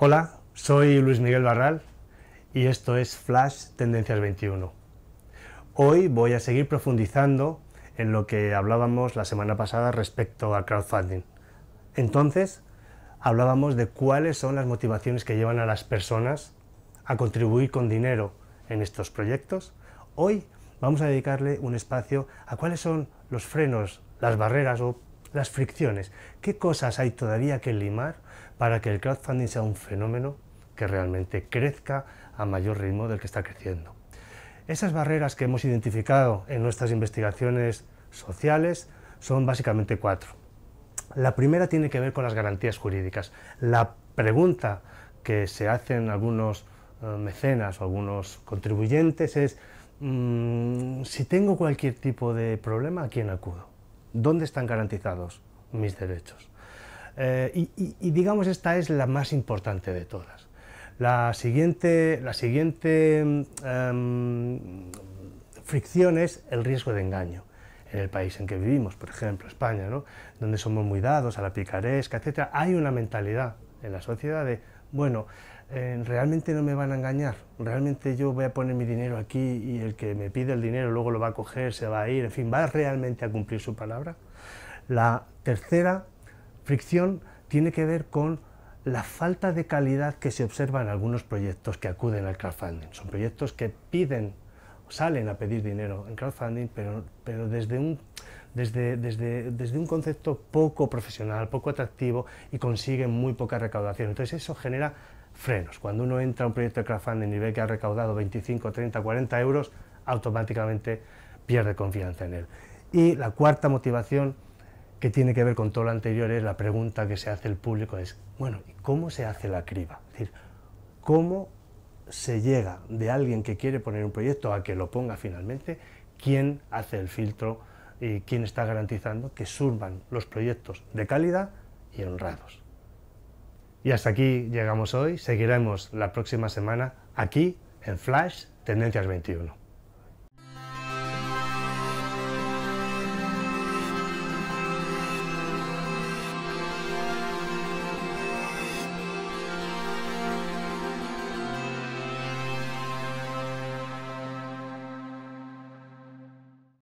Hola, soy Luis Miguel Barral y esto es Flash Tendencias 21. Hoy voy a seguir profundizando en lo que hablábamos la semana pasada respecto al crowdfunding. Entonces, hablábamos de cuáles son las motivaciones que llevan a las personas a contribuir con dinero en estos proyectos. Hoy vamos a dedicarle un espacio a cuáles son los frenos, las barreras o las fricciones. ¿Qué cosas hay todavía que limar para que el crowdfunding sea un fenómeno que realmente crezca a mayor ritmo del que está creciendo? Esas barreras que hemos identificado en nuestras investigaciones sociales son básicamente cuatro. La primera tiene que ver con las garantías jurídicas. La pregunta que se hacen algunos eh, mecenas o algunos contribuyentes es, mm, si tengo cualquier tipo de problema, ¿a quién acudo? ¿Dónde están garantizados mis derechos? Eh, y, digamos, esta es la más importante de todas. La siguiente, la siguiente em, fricción es el riesgo de engaño en el país en que vivimos, por ejemplo, España, donde somos muy dados a la picaresca, etc. Hay una mentalidad en la sociedad de bueno, eh, realmente no me van a engañar, realmente yo voy a poner mi dinero aquí y el que me pide el dinero luego lo va a coger, se va a ir, en fin, va realmente a cumplir su palabra. La tercera fricción tiene que ver con la falta de calidad que se observa en algunos proyectos que acuden al crowdfunding. Son proyectos que piden, salen a pedir dinero en crowdfunding, pero, pero desde un desde, un concepto poco profesional, poco atractivo y consigue muy poca recaudación. Entonces eso genera frenos. Cuando uno entra a un proyecto de crowdfunding y ve que ha recaudado 25, 30, 40 euros, automáticamente pierde confianza en él. Y la cuarta motivación que tiene que ver con todo lo anterior es la pregunta que se hace el público es, bueno, ¿cómo se hace la criba? Es decir, ¿cómo se llega de alguien que quiere poner un proyecto a que lo ponga finalmente? ¿Quién hace el filtro? y quién está garantizando que surban los proyectos de calidad y honrados. Y hasta aquí llegamos hoy, seguiremos la próxima semana aquí en Flash Tendencias 21.